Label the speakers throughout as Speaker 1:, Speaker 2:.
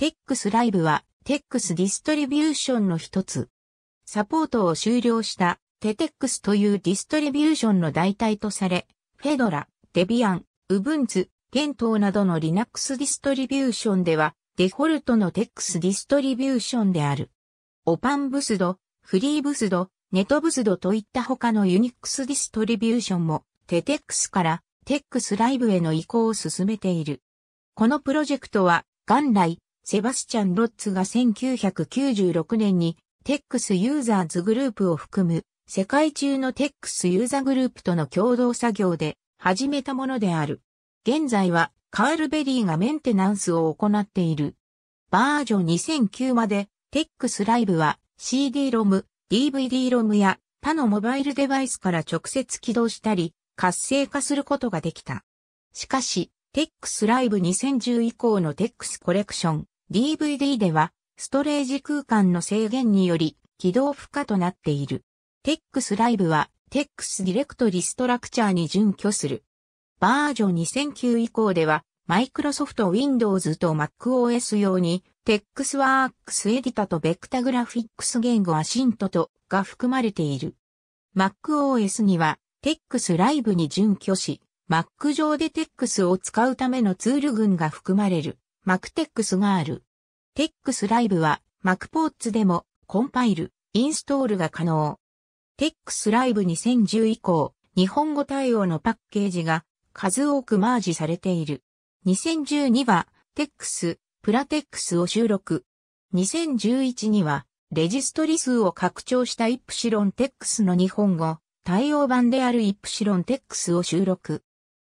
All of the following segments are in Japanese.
Speaker 1: テックスライブは、テックスディストリビューションの一つ。サポートを終了したテテックスというディストリビューションの代替とされ、フェドラ、デビアン、ウブンツ、ケントなどのリナックスディストリビューションでは、デフォルトのテックスディストリビューションである。オパンブスド、フリーブスド、ネトブスドといった他のユニックスディストリビューションも、テテックスからテックスライブへの移行を進めている。このプロジェクトは、元来、セバスチャン・ロッツが1996年にテックスユーザーズグループを含む世界中のテックスユーザーグループとの共同作業で始めたものである。現在はカールベリーがメンテナンスを行っている。バージョン2009までテックスライブは c d ロム、d v d ロムや他のモバイルデバイスから直接起動したり活性化することができた。しかし、テックスライブ2010以降のテックスコレクション、DVD では、ストレージ空間の制限により、起動不可となっている。TEX Live は、TEX ディレクトリストラクチャーに準拠する。バージョン2009以降では、Microsoft Windows と MacOS 用に、t e x w o r k s エディタとベクタグラフィックス言語アシントとが含まれている。MacOS には t e x l i v e に準拠し、Mac 上で Tex を使うためのツール群が含まれる。マクテックスがある。テックスライブは、マクポーツでも、コンパイル、インストールが可能。テックスライブ2010以降、日本語対応のパッケージが数多くマージされている。2012は、テックス、プラテックスを収録。2011には、レジストリ数を拡張したイプシロンテックスの日本語、対応版であるイプシロンテックスを収録。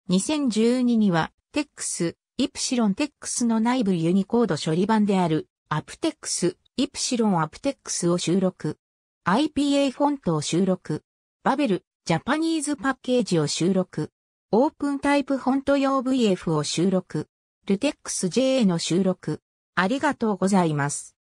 Speaker 1: 2012には、テックス、イプシロンテックスの内部ユニコード処理版である、アプテックス、イプシロンアプテックスを収録。IPA フォントを収録。バベル、ジャパニーズパッケージを収録。オープンタイプフォント用 VF を収録。ルテックス JA の収録。ありがとうございます。